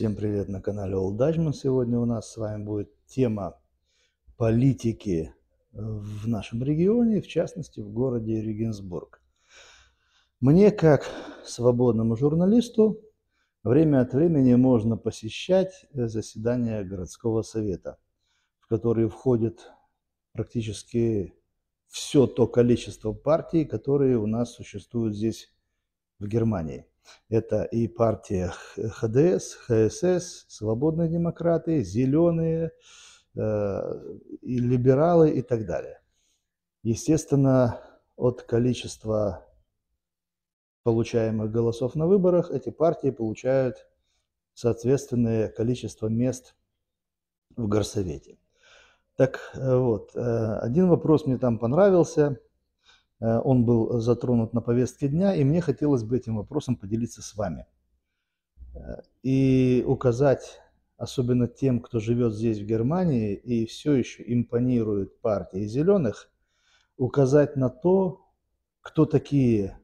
Всем привет на канале Old Dutchman. Сегодня у нас с вами будет тема политики в нашем регионе, в частности в городе Регенсбург. Мне, как свободному журналисту, время от времени можно посещать заседания городского совета, в которые входит практически все то количество партий, которые у нас существуют здесь в Германии. Это и партия ХДС, ХСС, Свободные демократы, Зеленые, э, и либералы и так далее. Естественно, от количества получаемых голосов на выборах эти партии получают соответственное количество мест в горсовете. Так э, вот, э, один вопрос мне там понравился – Э, он был затронут на повестке дня, и мне хотелось бы этим вопросом поделиться с вами. Э, и указать, особенно тем, кто живет здесь, в Германии, и все еще импонирует партии зеленых, указать на то, кто такие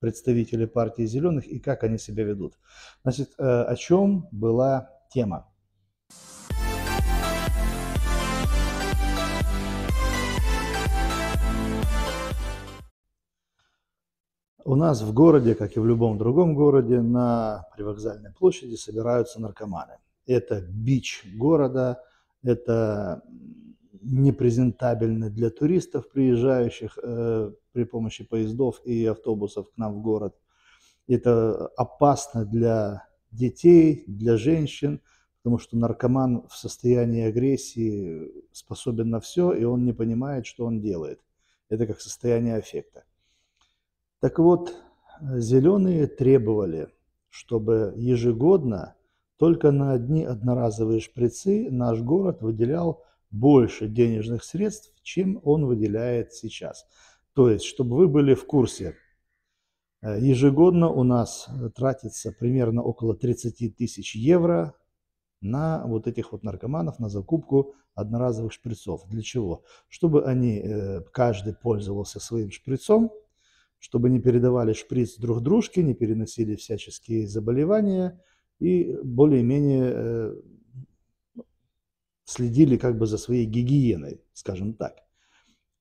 представители партии зеленых и как они себя ведут. Значит, э, о чем была тема? У нас в городе, как и в любом другом городе, на привокзальной площади собираются наркоманы. Это бич города, это непрезентабельно для туристов, приезжающих э, при помощи поездов и автобусов к нам в город. Это опасно для детей, для женщин, потому что наркоман в состоянии агрессии способен на все, и он не понимает, что он делает. Это как состояние аффекта. Так вот, зеленые требовали, чтобы ежегодно только на одни одноразовые шприцы наш город выделял больше денежных средств, чем он выделяет сейчас. То есть, чтобы вы были в курсе, э, ежегодно у нас тратится примерно около 30 тысяч евро на вот этих вот наркоманов, на закупку одноразовых шприцов. Для чего? Чтобы они, э, каждый пользовался своим шприцом, чтобы не передавали шприц друг дружке, не переносили всяческие заболевания и более-менее э, следили как бы за своей гигиеной, скажем так.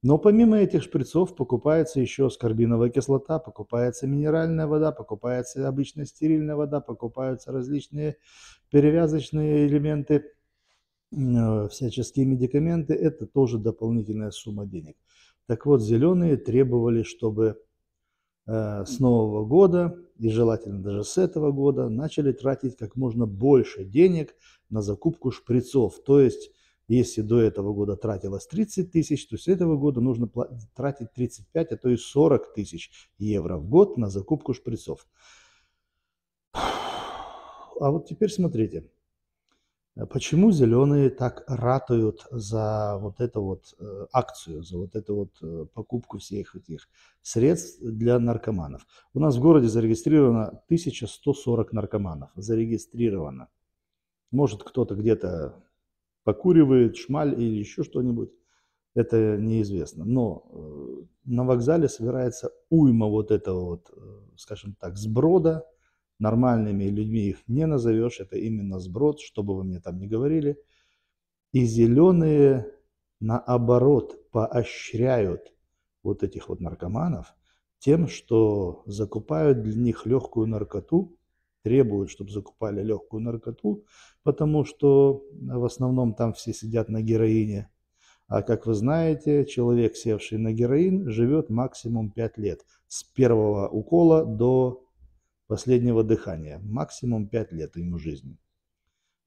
Но помимо этих шприцов покупается еще скорбиновая кислота, покупается минеральная вода, покупается обычная стерильная вода, покупаются различные перевязочные элементы, э, всяческие медикаменты. Это тоже дополнительная сумма денег. Так вот, зеленые требовали, чтобы Э, с Нового года и желательно даже с этого года начали тратить как можно больше денег на закупку шприцов. То есть, если до этого года тратилось 30 тысяч, то с этого года нужно тратить 35, а то и 40 тысяч евро в год на закупку шприцов. А вот теперь смотрите. Э, почему зеленые так ратуют за вот эту вот э, акцию, за вот эту вот э, покупку всех этих средств для наркоманов? У нас в городе зарегистрировано 1140 наркоманов. Зарегистрировано. Может кто-то где-то покуривает, шмаль или еще что-нибудь. Это неизвестно. Но на вокзале собирается уйма вот этого вот, скажем так, сброда – Нормальными людьми их не назовешь, это именно сброд, что бы вы мне там ни говорили. И зеленые, наоборот, поощряют вот этих вот наркоманов тем, что закупают для них легкую наркоту, требуют, чтобы закупали легкую наркоту, потому что в основном там все сидят на героине. А как вы знаете, человек, севший на героин, живет максимум 5 лет. С первого укола до последнего дыхания, максимум 5 лет ему жизни.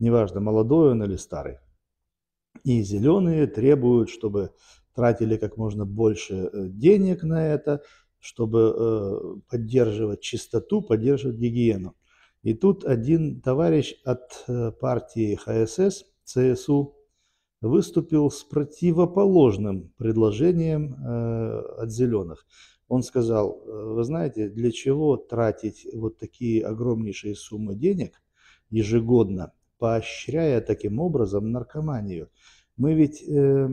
Неважно, молодой он или старый. И зеленые требуют, чтобы тратили как можно больше э, денег на это, чтобы э, поддерживать чистоту, поддерживать гигиену. И тут один товарищ от э, партии ХСС, ЦСУ, выступил с противоположным предложением от зеленых он сказал, «Э, вы знаете, для чего тратить вот такие огромнейшие суммы денег ежегодно, поощряя таким образом наркоманию? Мы ведь э,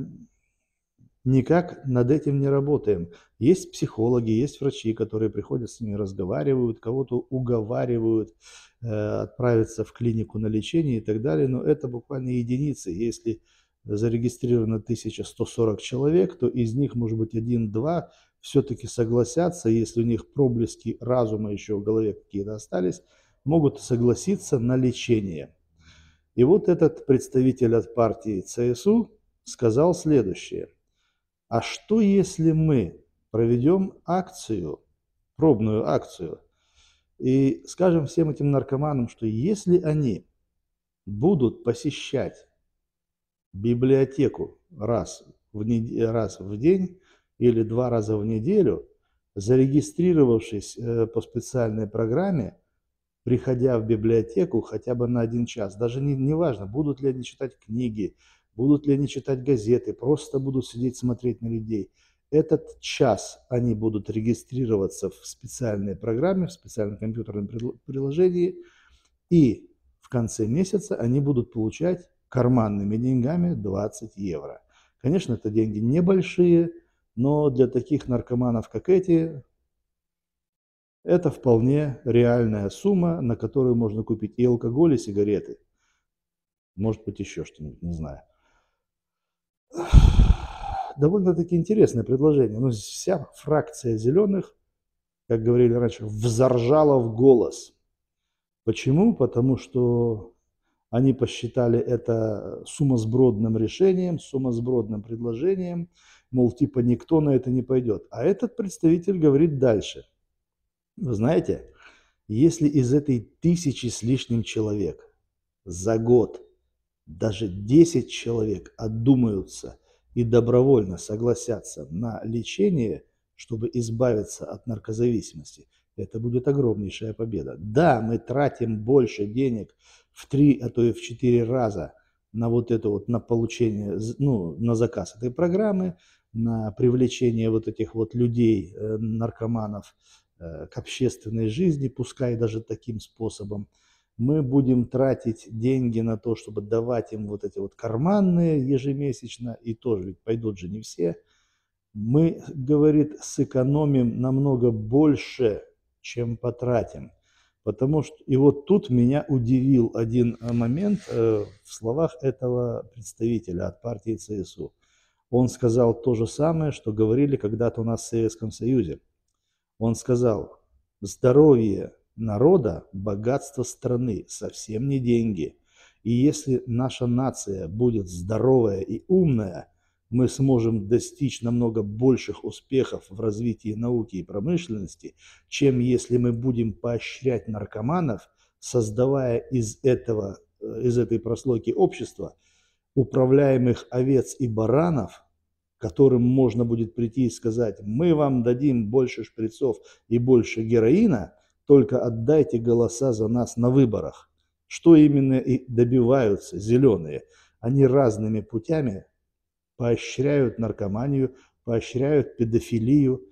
никак над этим не работаем. Есть психологи, есть врачи, которые приходят с ними, разговаривают, кого-то уговаривают э, отправиться в клинику на лечение и так далее, но это буквально единицы. Если зарегистрировано 1140 человек, то из них, может быть, один-два все-таки согласятся, если у них проблески разума еще в голове какие-то остались, могут согласиться на лечение. И вот этот представитель от партии ЦСУ сказал следующее. А что если мы проведем акцию, пробную акцию, и скажем всем этим наркоманам, что если они будут посещать библиотеку раз в, раз в день, или два раза в неделю, зарегистрировавшись э, по специальной программе, приходя в библиотеку хотя бы на один час, даже не, не важно, будут ли они читать книги, будут ли они читать газеты, просто будут сидеть смотреть на людей. Этот час они будут регистрироваться в специальной программе, в специальном компьютерном приложении, и в конце месяца они будут получать карманными деньгами 20 евро. Конечно, это деньги небольшие, но для таких наркоманов, как эти, это вполне реальная сумма, на которую можно купить и алкоголь, и сигареты. Может быть, еще что-нибудь, не знаю. Довольно-таки интересное предложение. Но ну, вся фракция зеленых, как говорили раньше, взоржала в голос. Почему? Потому что они посчитали это сумасбродным решением, сумасбродным предложением, мол, типа никто на это не пойдет. А этот представитель говорит дальше. Вы знаете, если из этой тысячи с лишним человек за год даже 10 человек отдумаются и добровольно согласятся на лечение, чтобы избавиться от наркозависимости, это будет огромнейшая победа. Да, мы тратим больше денег в три, а то и в четыре раза на вот это вот, на получение, ну, на заказ этой программы, на привлечение вот этих вот людей, э, наркоманов э, к общественной жизни, пускай даже таким способом. Мы будем тратить деньги на то, чтобы давать им вот эти вот карманные ежемесячно, и тоже ведь пойдут же не все. Мы, говорит, сэкономим намного больше, чем потратим. Потому что, и вот тут меня удивил один э, момент э, в словах этого представителя от партии ЦСУ. Он сказал то же самое, что говорили когда-то у нас в Советском Союзе. Он сказал, здоровье народа, богатство страны, совсем не деньги. И если наша нация будет здоровая и умная, мы сможем достичь намного больших успехов в развитии науки и промышленности, чем если мы будем поощрять наркоманов, создавая из этого, э, из этой прослойки общества управляемых овец и баранов, которым можно будет прийти и сказать, мы вам дадим больше шприцов и больше героина, только отдайте голоса за нас на выборах. Что именно и добиваются зеленые. Они разными путями поощряют наркоманию, поощряют педофилию,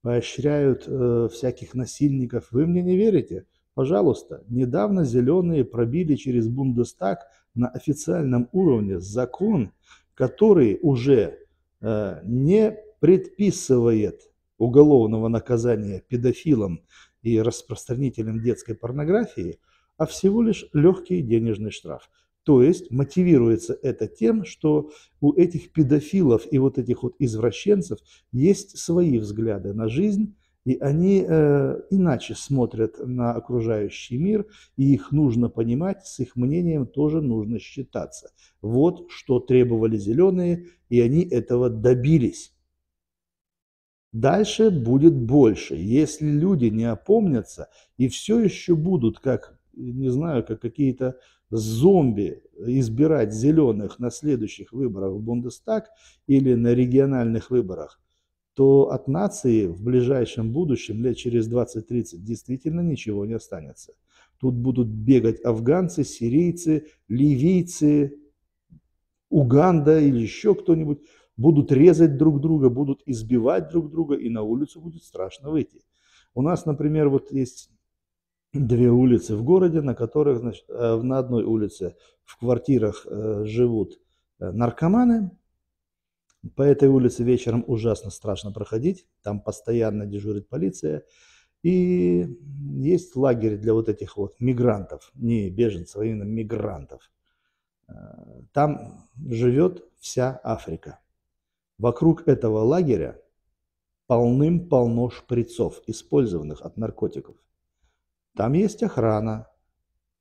поощряют э, всяких насильников. Вы мне не верите? Пожалуйста, недавно зеленые пробили через Бундестаг на официальном уровне закон, который уже э, не предписывает уголовного наказания педофилам и распространителям детской порнографии, а всего лишь легкий денежный штраф. То есть мотивируется это тем, что у этих педофилов и вот этих вот извращенцев есть свои взгляды на жизнь, и они э, иначе смотрят на окружающий мир, и их нужно понимать, с их мнением тоже нужно считаться. Вот что требовали зеленые, и они этого добились. Дальше будет больше. Если люди не опомнятся и все еще будут, как, не знаю, как какие-то зомби избирать зеленых на следующих выборах в Бундестаг или на региональных выборах, то от нации в ближайшем будущем, лет через 20-30, действительно ничего не останется. Тут будут бегать афганцы, сирийцы, ливийцы, Уганда или еще кто-нибудь. Будут резать друг друга, будут избивать друг друга, и на улицу будет страшно выйти. У нас, например, вот есть две улицы в городе, на которых, значит, э, на одной улице в квартирах э, живут э, наркоманы. По этой улице вечером ужасно страшно проходить, там постоянно дежурит полиция. И есть лагерь для вот этих вот мигрантов, не беженцев, а именно мигрантов. Там живет вся Африка. Вокруг этого лагеря полным-полно шприцов, использованных от наркотиков – там есть охрана,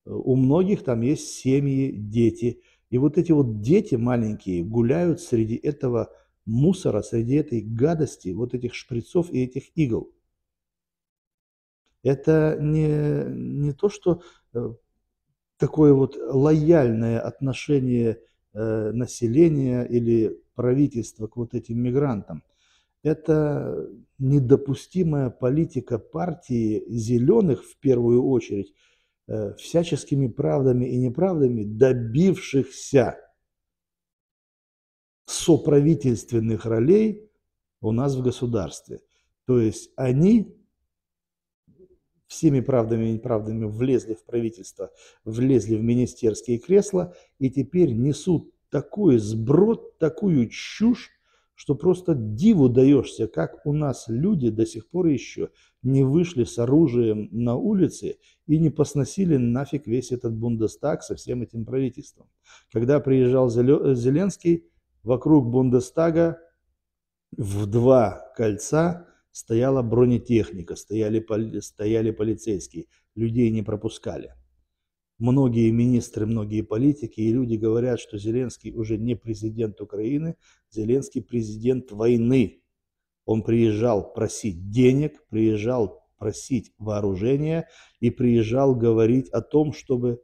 у многих там есть семьи, дети. И вот эти вот дети маленькие гуляют среди этого мусора, среди этой гадости, вот этих шприцов и этих игл. Это не, не то, что э, такое вот лояльное отношение э, населения или правительства к вот этим мигрантам. Это недопустимая политика партии зеленых, в первую очередь, э, всяческими правдами и неправдами, добившихся соправительственных ролей у нас в государстве. То есть они всеми правдами и неправдами влезли в правительство, влезли в министерские кресла и теперь несут такой сброд, такую чушь, что просто диву даешься, как у нас люди до сих пор еще не вышли с оружием на улицы и не посносили нафиг весь этот Бундестаг со всем этим правительством. Когда приезжал э, Зеленский, вокруг Бундестага в два кольца стояла бронетехника, стояли, стояли полицейские, людей не пропускали многие министры, многие политики и люди говорят, что Зеленский уже не президент Украины, Зеленский президент войны. Он приезжал просить денег, приезжал просить вооружения и приезжал говорить о том, чтобы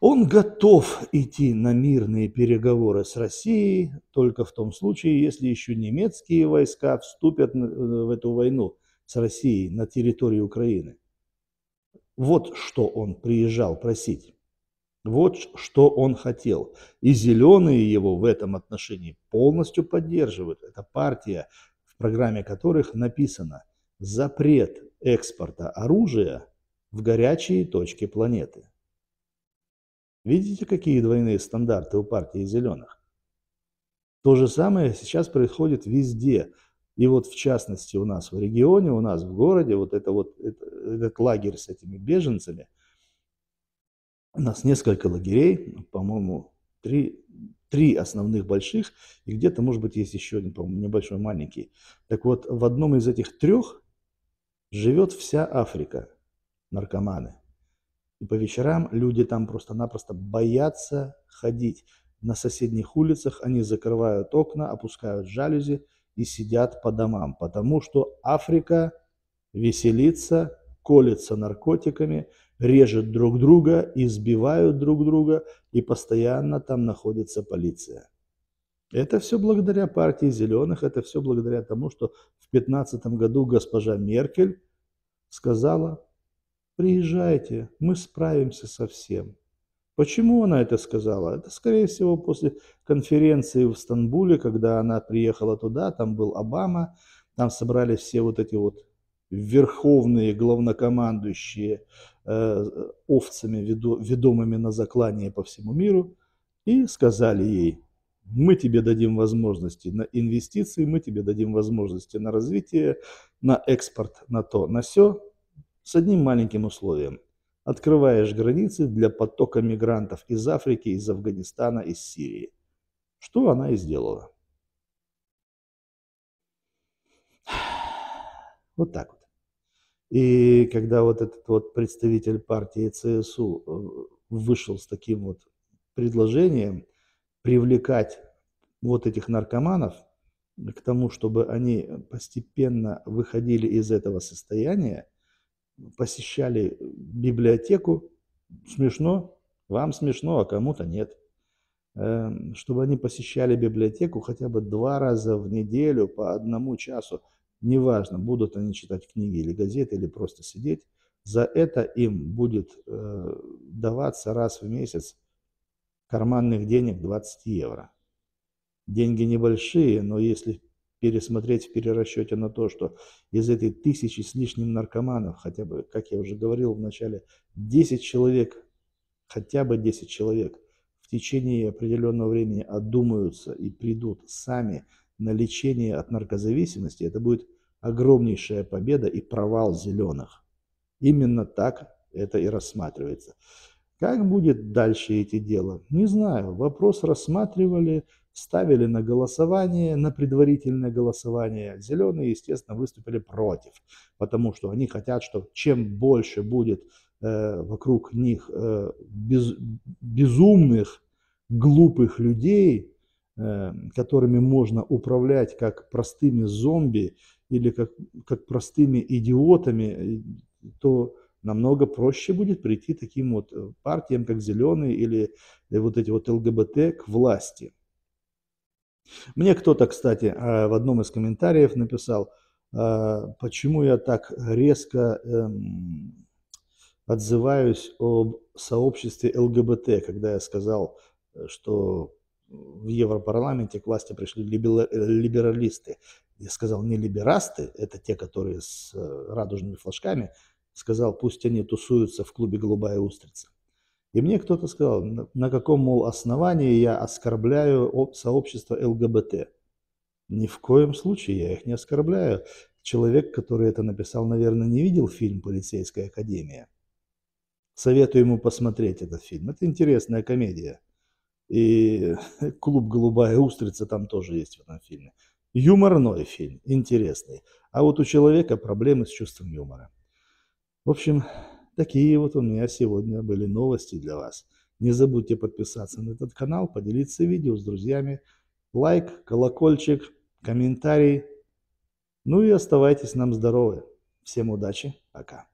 он готов идти на мирные переговоры с Россией только в том случае, если еще немецкие войска вступят э, в эту войну с Россией на территории Украины. Вот что он приезжал просить. Вот что он хотел. И зеленые его в этом отношении полностью поддерживают. Это партия, в программе которых написано «Запрет экспорта оружия в горячие точки планеты». Видите, какие двойные стандарты у партии зеленых? То же самое сейчас происходит везде – и вот в частности у нас в регионе, у нас в городе, вот, это вот это, этот лагерь с этими беженцами, у нас несколько лагерей, по-моему, три, три основных больших, и где-то, может быть, есть еще один, по-моему, небольшой маленький. Так вот, в одном из этих трех живет вся Африка, наркоманы. И по вечерам люди там просто-напросто боятся ходить. На соседних улицах они закрывают окна, опускают жалюзи – и сидят по домам, потому что Африка веселится, колется наркотиками, режет друг друга, избивают друг друга, и постоянно там находится полиция. Это все благодаря партии зеленых, это все благодаря тому, что в 2015 году госпожа Меркель сказала, приезжайте, мы справимся со всем. Почему она это сказала? Это, скорее всего, после конференции в Стамбуле, когда она приехала туда, там был Обама, там собрались все вот эти вот верховные главнокомандующие э, овцами, ведо, ведомыми на заклание по всему миру, и сказали ей, мы тебе дадим возможности на инвестиции, мы тебе дадим возможности на развитие, на экспорт, на то, на все, с одним маленьким условием – открываешь границы для потока мигрантов из Африки, из Афганистана, из Сирии. Что она и сделала. Вот так вот. И когда вот этот вот представитель партии ЦСУ э, вышел с таким вот предложением привлекать вот этих наркоманов к тому, чтобы они постепенно выходили из этого состояния, посещали библиотеку. Смешно? Вам смешно, а кому-то нет. Эм, чтобы они посещали библиотеку хотя бы два раза в неделю по одному часу. Неважно, будут они читать книги или газеты, или просто сидеть. За это им будет э, даваться раз в месяц карманных денег 20 евро. Деньги небольшие, но если пересмотреть в перерасчете на то, что из этой тысячи с лишним наркоманов, хотя бы, как я уже говорил в начале, 10 человек, хотя бы 10 человек в течение определенного времени отдумаются и придут сами на лечение от наркозависимости, это будет огромнейшая победа и провал зеленых. Именно так это и рассматривается. Как будет дальше идти дело? Не знаю. Вопрос рассматривали ставили на голосование, на предварительное голосование. Зеленые, естественно, выступили против, потому что они хотят, что чем больше будет э, вокруг них э, без, безумных, глупых людей, э, которыми можно управлять как простыми зомби или как, как простыми идиотами, э, то намного проще будет прийти таким вот э, партиям, как зеленые или э, вот эти вот ЛГБТ к власти. Мне кто-то, кстати, э, в одном из комментариев написал, э, почему я так резко эм, отзываюсь об сообществе ЛГБТ, когда я сказал, что в Европарламенте к власти пришли э, либералисты. Я сказал, не либерасты, это те, которые с радужными флажками, сказал, пусть они тусуются в клубе «Голубая устрица». И мне кто-то сказал, на каком, мол, основании я оскорбляю сообщество ЛГБТ. Ни в коем случае я их не оскорбляю. Человек, который это написал, наверное, не видел фильм «Полицейская академия». Советую ему посмотреть этот фильм. Это интересная комедия. И клуб «Голубая устрица» там тоже есть в этом фильме. Юморной фильм, интересный. А вот у человека проблемы с чувством юмора. В общем, Такие вот у меня сегодня были новости для вас. Не забудьте подписаться на этот канал, поделиться видео с друзьями, лайк, колокольчик, комментарий. Ну и оставайтесь нам здоровы. Всем удачи, пока.